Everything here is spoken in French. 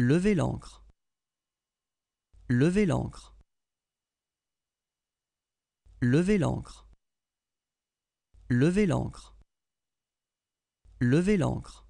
Levez l'encre. Levez l'encre. Levez l'encre. Levez l'encre. Levez l'encre.